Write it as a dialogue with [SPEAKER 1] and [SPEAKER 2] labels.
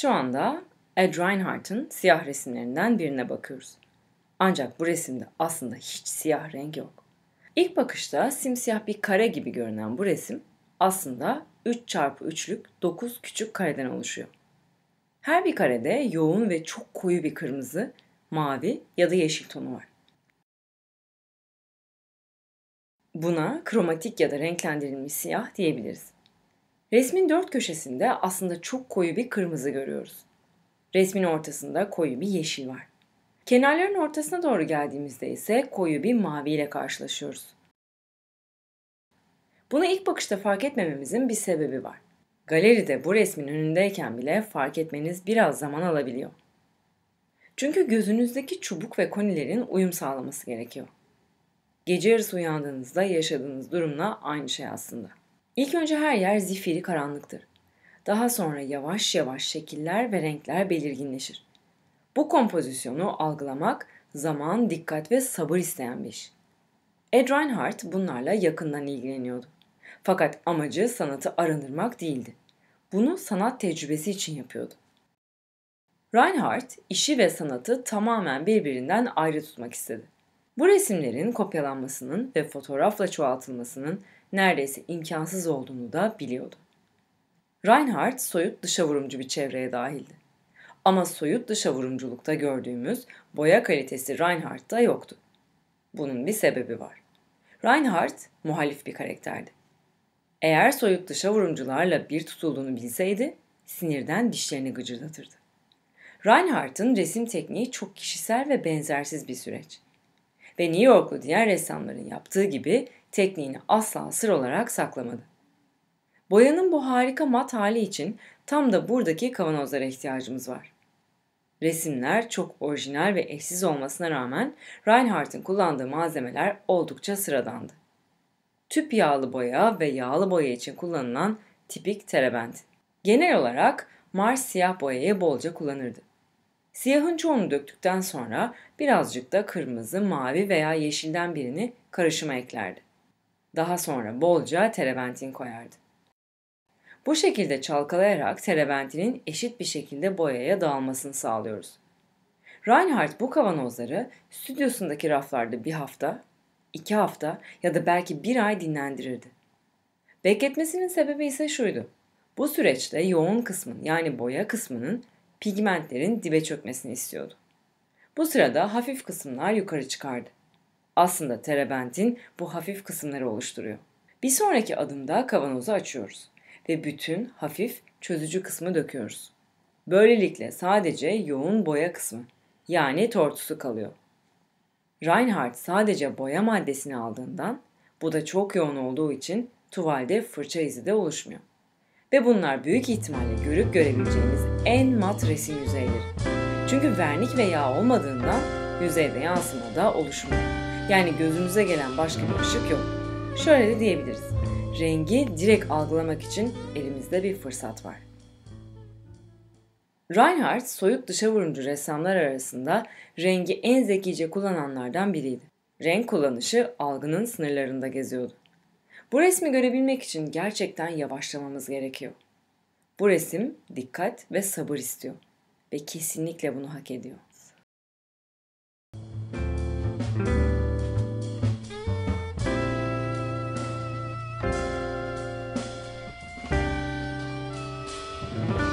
[SPEAKER 1] Şu anda Ed Reinhardt'ın siyah resimlerinden birine bakıyoruz. Ancak bu resimde aslında hiç siyah renk yok. İlk bakışta simsiyah bir kare gibi görünen bu resim aslında 3 çarpı 3'lük 9 küçük kareden oluşuyor. Her bir karede yoğun ve çok koyu bir kırmızı, mavi ya da yeşil tonu var. Buna kromatik ya da renklendirilmiş siyah diyebiliriz. Resmin dört köşesinde aslında çok koyu bir kırmızı görüyoruz. Resmin ortasında koyu bir yeşil var. Kenarların ortasına doğru geldiğimizde ise koyu bir mavi ile karşılaşıyoruz. Bunu ilk bakışta fark etmememizin bir sebebi var. Galeride bu resmin önündeyken bile fark etmeniz biraz zaman alabiliyor. Çünkü gözünüzdeki çubuk ve konilerin uyum sağlaması gerekiyor. Gece yarısı uyandığınızda yaşadığınız durumla aynı şey aslında. İlk önce her yer zifiri karanlıktır. Daha sonra yavaş yavaş şekiller ve renkler belirginleşir. Bu kompozisyonu algılamak zaman, dikkat ve sabır isteyen bir iş. Ed Reinhardt bunlarla yakından ilgileniyordu. Fakat amacı sanatı arındırmak değildi. Bunu sanat tecrübesi için yapıyordu. Reinhardt işi ve sanatı tamamen birbirinden ayrı tutmak istedi. Bu resimlerin kopyalanmasının ve fotoğrafla çoğaltılmasının neredeyse imkansız olduğunu da biliyordu. Reinhardt soyut dışa vurumcu bir çevreye dahildi. Ama soyut dışa vurumculukta gördüğümüz boya kalitesi Reinhardt'ta yoktu. Bunun bir sebebi var. Reinhardt muhalif bir karakterdi. Eğer soyut dışa vurumcularla bir tutulduğunu bilseydi sinirden dişlerini gıcırdatırdı. Reinhardt'ın resim tekniği çok kişisel ve benzersiz bir süreç ve New Yorklu diğer ressamların yaptığı gibi tekniğini asla sır olarak saklamadı. Boyanın bu harika mat hali için tam da buradaki kavanozlara ihtiyacımız var. Resimler çok orijinal ve eşsiz olmasına rağmen Reinhardt'ın kullandığı malzemeler oldukça sıradandı. Tüp yağlı boya ve yağlı boya için kullanılan tipik terebent. Genel olarak Mars siyah boyayı bolca kullanırdı. Siyahın çoğunu döktükten sonra birazcık da kırmızı, mavi veya yeşilden birini karışıma eklerdi. Daha sonra bolca terebentin koyardı. Bu şekilde çalkalayarak terebentinin eşit bir şekilde boyaya dağılmasını sağlıyoruz. Reinhardt bu kavanozları stüdyosundaki raflarda bir hafta, iki hafta ya da belki bir ay dinlendirirdi. Bekletmesinin sebebi ise şuydu. Bu süreçte yoğun kısmın yani boya kısmının pigmentlerin dibe çökmesini istiyordu. Bu sırada hafif kısımlar yukarı çıkardı. Aslında terebentin bu hafif kısımları oluşturuyor. Bir sonraki adımda kavanozu açıyoruz ve bütün hafif çözücü kısmı döküyoruz. Böylelikle sadece yoğun boya kısmı yani tortusu kalıyor. Reinhardt sadece boya maddesini aldığından bu da çok yoğun olduğu için tuvalde fırça izi de oluşmuyor ve bunlar büyük ihtimalle görüp görebileceğiniz en mat resim yüzeyleri. Çünkü vernik ve yağ olmadığından yüzeyde yansıma da oluşmuyor. Yani gözünüze gelen başka bir ışık yok. Şöyle de diyebiliriz. Rengi direkt algılamak için elimizde bir fırsat var. Reinhardt soyut dışa vurumcu ressamlar arasında rengi en zekice kullananlardan biriydi. Renk kullanışı algının sınırlarında geziyordu. Bu resmi görebilmek için gerçekten yavaşlamamız gerekiyor. Bu resim dikkat ve sabır istiyor ve kesinlikle bunu hak ediyor. Müzik